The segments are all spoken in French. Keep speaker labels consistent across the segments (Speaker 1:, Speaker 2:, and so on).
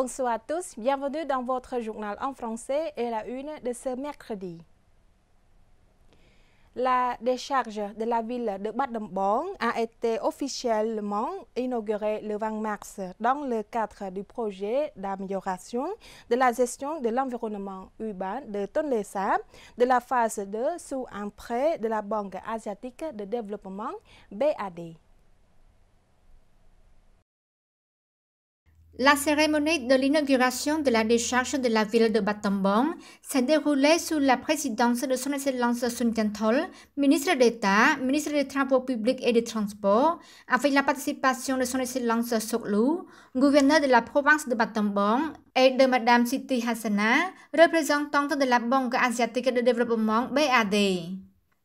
Speaker 1: Bonsoir à tous, bienvenue dans votre journal en français et la une de ce mercredi. La décharge de la ville de Badambang a été officiellement inaugurée le 20 mars dans le cadre du projet d'amélioration de la gestion de l'environnement urbain de Tonle de la phase 2 sous un prêt de la Banque asiatique de développement
Speaker 2: BAD. La cérémonie de l'inauguration de la décharge de la ville de Battambang s'est déroulée sous la présidence de son Excellence Sun ministre d'État, ministre des Travaux publics et des Transports, avec la participation de son Excellence Soklu, gouverneur de la province de Battambang, et de Madame Siti Hassana, représentante de la Banque asiatique de développement BAD.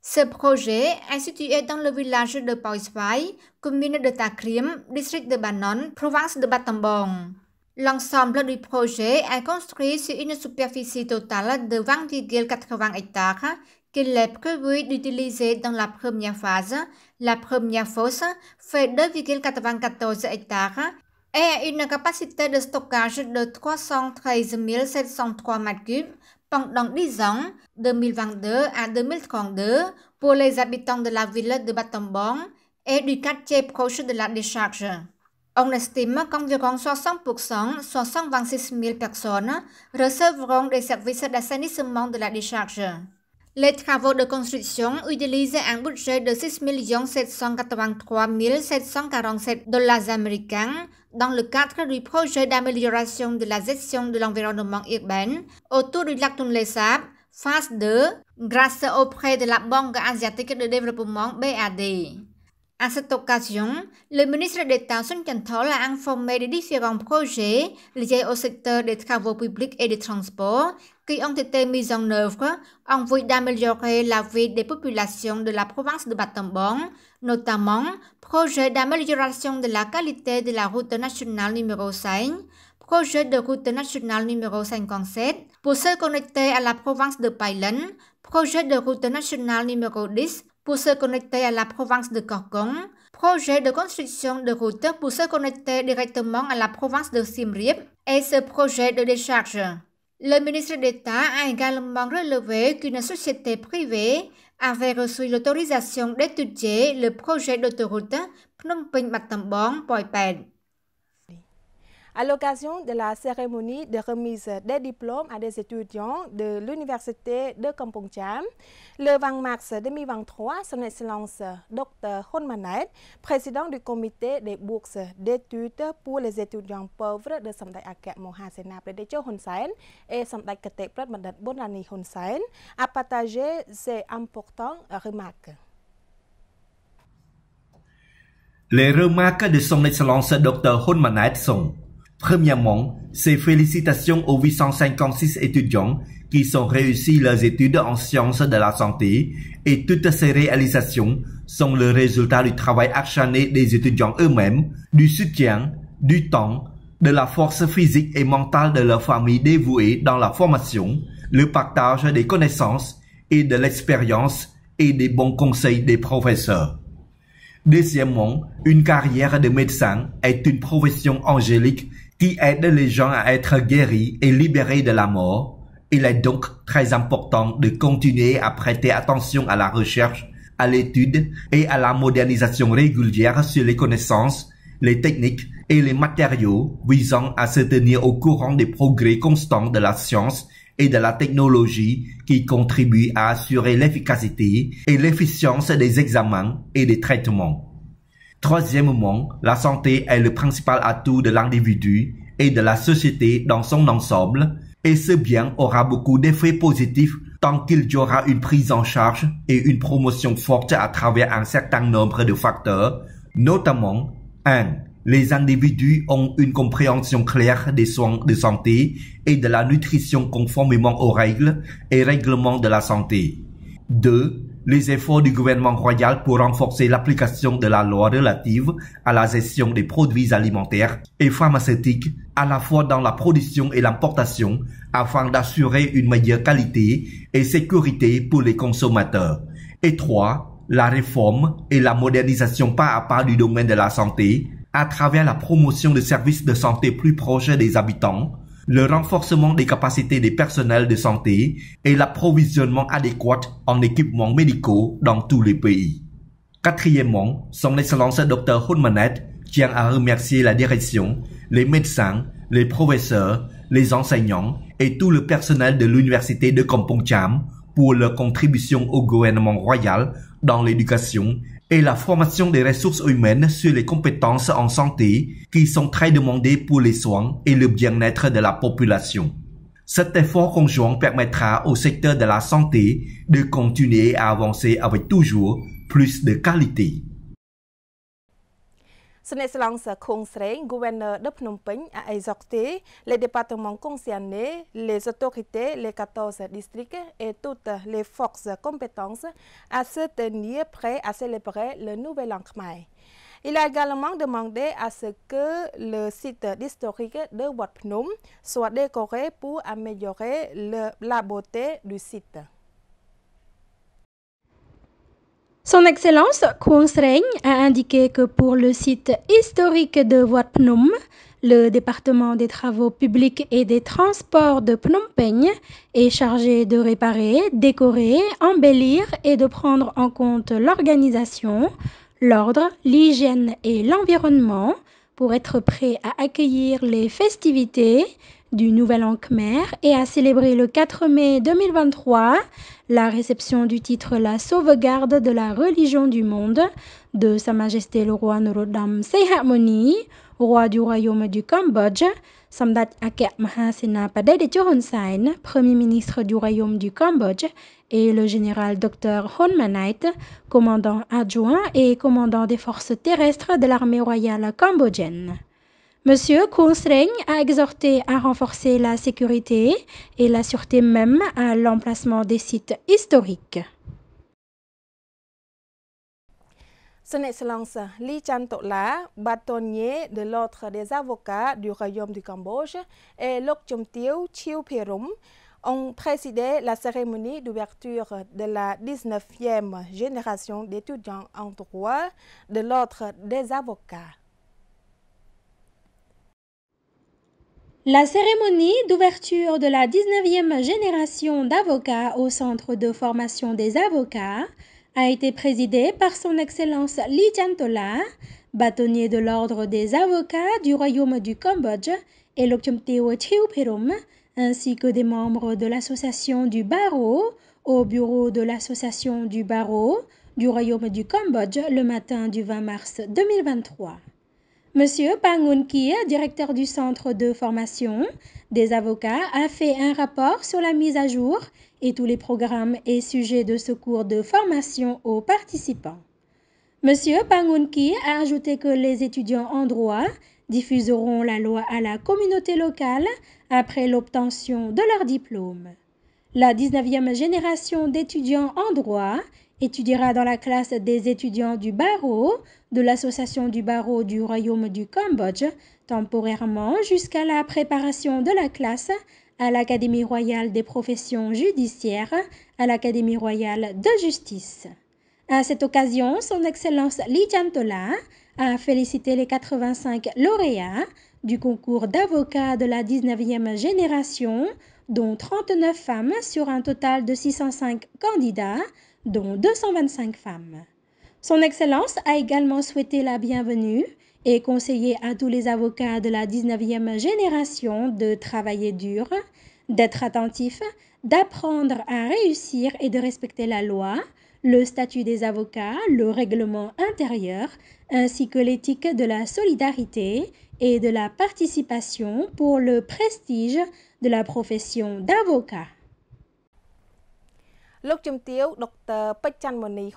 Speaker 2: Ce projet est situé dans le village de Poisvay, commune de Takrim, district de Banon, province de Battambang. L'ensemble du projet est construit sur une superficie totale de 20,80 hectares qu'il est prévu d'utiliser dans la première phase. La première fosse fait 2,94 hectares et a une capacité de stockage de 313 703 m3 dans 10 ans, 2022 à 2032, pour les habitants de la ville de Battambang et du quartier proche de la décharge. On estime qu'environ 60%, 626 000 personnes recevront des services d'assainissement de la décharge. Les travaux de construction utilisent un budget de 6 783 747 dollars américains dans le cadre du projet d'amélioration de la gestion de l'environnement urbain autour du lac les Sap, phase 2, grâce auprès de la Banque asiatique de développement BAD. À cette occasion, le ministre d'État Kentol a informé des différents projets liés au secteur des travaux publics et des transports qui ont été mis en œuvre en vue d'améliorer la vie des populations de la province de Battambang, notamment projet d'amélioration de la qualité de la route nationale numéro 5, projet de route nationale numéro 57 pour se connecter à la province de Pailan, projet de route nationale numéro 10 pour se connecter à la province de Korkong projet de construction de route pour se connecter directement à la province de Simrip et ce projet de décharge. Le ministre d'État a également relevé qu'une société privée avait reçu l'autorisation d'étudier le projet d'autoroute Phnom penh battambang poipen
Speaker 1: à l'occasion de la cérémonie de remise des diplômes à des étudiants de l'Université de Kampong Cham. Le 20 mars 2023, son Excellence Dr Hon Manet, président du comité des bourses d'études pour les étudiants pauvres de Samdai Aket Mohasena Predecho Hun et Samdai Katek Prat Bonani Hun a partagé ses importantes remarques.
Speaker 3: Les remarques de son Excellence Dr Hun Manet sont Premièrement, ces félicitations aux 856 étudiants qui sont réussis leurs études en sciences de la santé et toutes ces réalisations sont le résultat du travail acharné des étudiants eux-mêmes, du soutien, du temps, de la force physique et mentale de leur famille dévouée dans la formation, le partage des connaissances et de l'expérience et des bons conseils des professeurs. Deuxièmement, une carrière de médecin est une profession angélique qui aide les gens à être guéris et libérés de la mort. Il est donc très important de continuer à prêter attention à la recherche, à l'étude et à la modernisation régulière sur les connaissances, les techniques et les matériaux visant à se tenir au courant des progrès constants de la science et de la technologie qui contribuent à assurer l'efficacité et l'efficience des examens et des traitements. Troisièmement, la santé est le principal atout de l'individu et de la société dans son ensemble, et ce bien aura beaucoup d'effets positifs tant qu'il y aura une prise en charge et une promotion forte à travers un certain nombre de facteurs, notamment 1. Les individus ont une compréhension claire des soins de santé et de la nutrition conformément aux règles et règlements de la santé. 2 les efforts du gouvernement royal pour renforcer l'application de la loi relative à la gestion des produits alimentaires et pharmaceutiques à la fois dans la production et l'importation afin d'assurer une meilleure qualité et sécurité pour les consommateurs. Et 3. La réforme et la modernisation pas à pas du domaine de la santé à travers la promotion de services de santé plus proches des habitants le renforcement des capacités des personnels de santé et l'approvisionnement adéquat en équipements médicaux dans tous les pays. Quatrièmement, son Excellence Dr. Hulmanet tient à remercier la direction, les médecins, les professeurs, les enseignants et tout le personnel de l'université de Kampong Cham pour leur contribution au gouvernement royal dans l'éducation et la formation des ressources humaines sur les compétences en santé qui sont très demandées pour les soins et le bien-être de la population. Cet effort conjoint permettra au secteur de la santé de continuer à avancer avec toujours plus de qualité.
Speaker 1: Sreng, gouverneur de a Phnom Penh, exhorté les départements concernés les autorités les 14 districts et toutes les forces compétences à se tenir prêts à célébrer le nouvel an khmer Il a également demandé à ce que le site historique de Wat Phnom soit décoré pour améliorer la beauté du site.
Speaker 4: Son Excellence Khun a indiqué que pour le site historique de Wat Phnom, le département des travaux publics et des transports de Phnom Penh est chargé de réparer, décorer, embellir et de prendre en compte l'organisation, l'ordre, l'hygiène et l'environnement pour être prêt à accueillir les festivités du Nouvel An Khmer et a célébré le 4 mai 2023 la réception du titre La sauvegarde de la religion du monde de Sa Majesté le roi Norodom Sihamoni, roi du royaume du Cambodge, Samdat Aket Mahasena Hun Sen, premier ministre du royaume du Cambodge, et le général Dr Honmanait, commandant adjoint et commandant des forces terrestres de l'armée royale cambodgienne. Monsieur Kounsreng a exhorté à renforcer la sécurité et la sûreté même à l'emplacement des sites historiques.
Speaker 1: Son Excellence Li Chan bâtonnier de l'ordre des avocats du Royaume du Cambodge, et Lok Chum tiu Chiu ont présidé la cérémonie d'ouverture de la 19e génération d'étudiants en droit de l'ordre des avocats.
Speaker 4: La cérémonie d'ouverture de la 19e génération d'avocats au Centre de formation des avocats a été présidée par Son Excellence Li Chantola, bâtonnier de l'Ordre des avocats du Royaume du Cambodge et Lokchumteo Chiuperum, ainsi que des membres de l'Association du barreau au bureau de l'Association du barreau du Royaume du Cambodge le matin du 20 mars 2023. Monsieur Pangunki, directeur du Centre de formation des avocats, a fait un rapport sur la mise à jour et tous les programmes et sujets de ce cours de formation aux participants. Monsieur Pangunki a ajouté que les étudiants en droit diffuseront la loi à la communauté locale après l'obtention de leur diplôme. La 19e génération d'étudiants en droit Étudiera dans la classe des étudiants du barreau de l'Association du barreau du Royaume du Cambodge temporairement jusqu'à la préparation de la classe à l'Académie royale des professions judiciaires, à l'Académie royale de justice. À cette occasion, son Excellence Li Chantola a félicité les 85 lauréats du concours d'avocats de la 19e génération, dont 39 femmes sur un total de 605 candidats, dont 225 femmes. Son Excellence a également souhaité la bienvenue et conseillé à tous les avocats de la 19e génération de travailler dur, d'être attentifs, d'apprendre à réussir et de respecter la loi, le statut des avocats, le règlement intérieur, ainsi que l'éthique de la solidarité et de la participation pour le prestige de la profession d'avocat.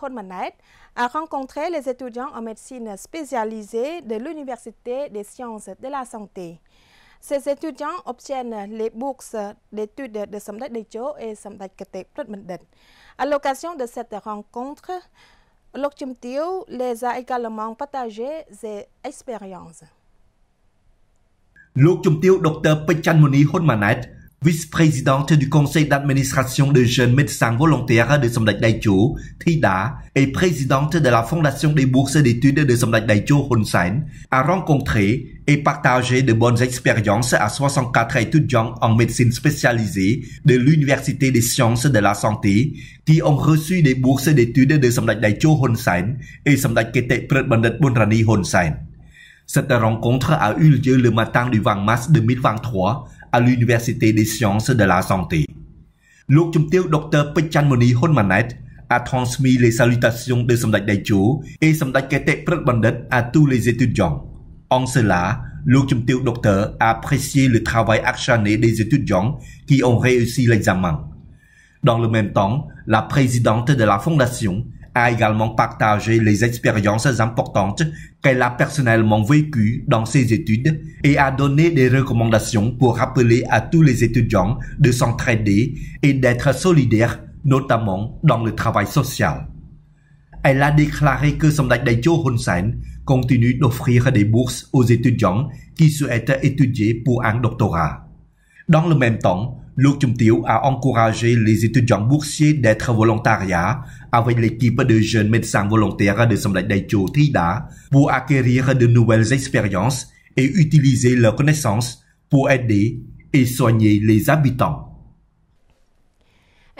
Speaker 1: Honmanet a rencontré les étudiants en médecine spécialisée de l'Université des sciences de la santé. Ces étudiants obtiennent les bourses d'études de Samdak Dejo et Samdak Kete Pratmandat. À l'occasion de cette rencontre, L'Octumtio les a également partagé ses expériences
Speaker 3: vice-présidente du conseil d'administration de jeunes médecins volontaires de Somdak Daicho, Thida, et présidente de la fondation des bourses d'études de Somdak Daicho Hun a rencontré et partagé de bonnes expériences à 64 étudiants en médecine spécialisée de l'Université des sciences de la santé qui ont reçu des bourses d'études de Somdak Daicho Hun et Somdak Kete Pret Bunrani Hun Cette rencontre a eu lieu le matin du 20 mars 2023 à l'Université des sciences de la santé. L'autre docteur Pechanmoni Honmanet a transmis les salutations de Samdak Daicho et Samdak Kete Pratbandit à tous les étudiants. En cela, le docteur a apprécié le travail acharné des étudiants qui ont réussi l'examen. Dans le même temps, la présidente de la fondation a également partagé les expériences importantes qu'elle a personnellement vécues dans ses études et a donné des recommandations pour rappeler à tous les étudiants de s'entraider et d'être solidaires, notamment dans le travail social. Elle a déclaré que son Daicho Hun Sen continue d'offrir des bourses aux étudiants qui souhaitent étudier pour un doctorat. Dans le même temps, le a encouragé les étudiants boursiers d'être volontariats avec l'équipe de jeunes médecins volontaires de Samladaicho Trida pour acquérir de nouvelles expériences et utiliser leurs connaissances pour aider et soigner les habitants.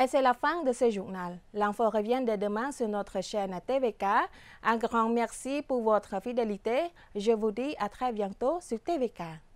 Speaker 1: Et c'est la fin de ce journal. L'info revient de demain sur notre chaîne TVK. Un grand merci pour votre fidélité. Je vous dis à très bientôt sur TVK.